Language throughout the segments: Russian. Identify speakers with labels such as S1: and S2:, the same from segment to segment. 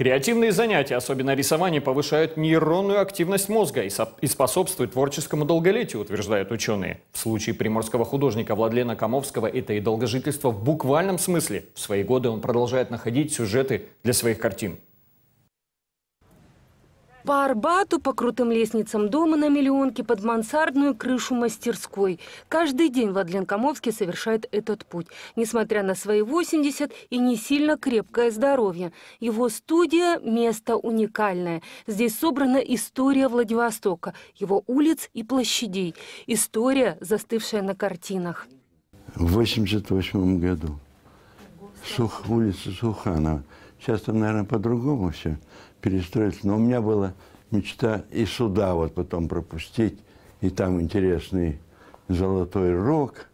S1: Креативные занятия, особенно рисование, повышают нейронную активность мозга и, и способствуют творческому долголетию, утверждают ученые. В случае приморского художника Владлена Комовского это и долгожительство в буквальном смысле. В свои годы он продолжает находить сюжеты для своих картин. По Арбату, по крутым лестницам дома на миллионке, под мансардную крышу мастерской. Каждый день Владлен Комовский совершает этот путь, несмотря на свои 80 и не сильно крепкое здоровье. Его студия – место уникальное. Здесь собрана история Владивостока, его улиц и площадей. История, застывшая на картинах.
S2: В 88 году Сух, улица Суханова. Сейчас там, наверное, по-другому все перестроится. Но у меня была мечта и сюда вот потом пропустить. И там интересный золотой рог.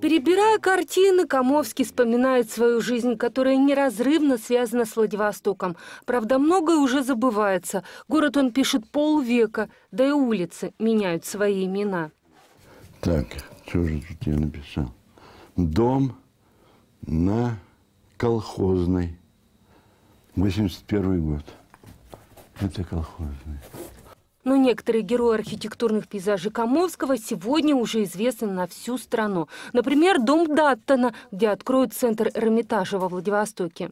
S1: Перебирая картины, Комовский вспоминает свою жизнь, которая неразрывно связана с Владивостоком. Правда, многое уже забывается. Город он пишет полвека, да и улицы меняют свои имена.
S2: Так, что же тут я написал? Дом на колхозный. 81 год. Это колхозный.
S1: Но ну, некоторые герои архитектурных пейзажей Камовского сегодня уже известны на всю страну. Например, дом Даттона, где откроют центр Эрмитажа во Владивостоке.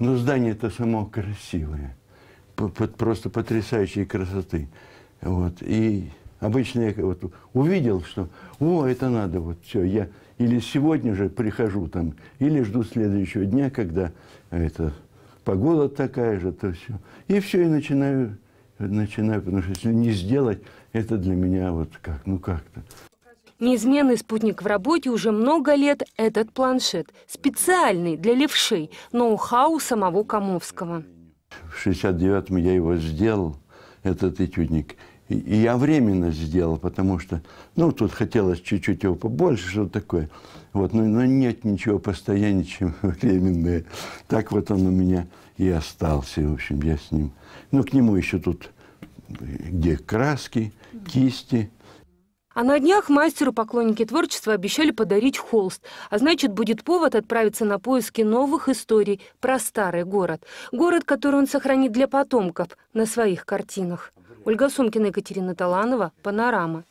S2: Но ну, здание-то само красивое, просто потрясающей красоты. Вот. И Обычно я вот увидел, что «О, это надо, вот все, я или сегодня же прихожу там, или жду следующего дня, когда это погода такая же, то все». И все, и начинаю, начинаю, потому что если не сделать, это для меня вот как, ну как-то.
S1: Неизменный спутник в работе уже много лет – этот планшет. Специальный для левшей, ноу-хау самого Камовского.
S2: В 69-м я его сделал, этот этюдник. И, я временно сделал, потому что, ну, тут хотелось чуть-чуть его побольше, что то такое. Вот, но, но нет ничего постояннее, чем временное. Так вот он у меня и остался, в общем, я с ним. Ну, к нему еще тут где краски, кисти.
S1: А на днях мастеру поклонники творчества обещали подарить холст. А значит, будет повод отправиться на поиски новых историй про старый город. Город, который он сохранит для потомков на своих картинах. Ольга Сумкина, Екатерина Таланова, «Панорама».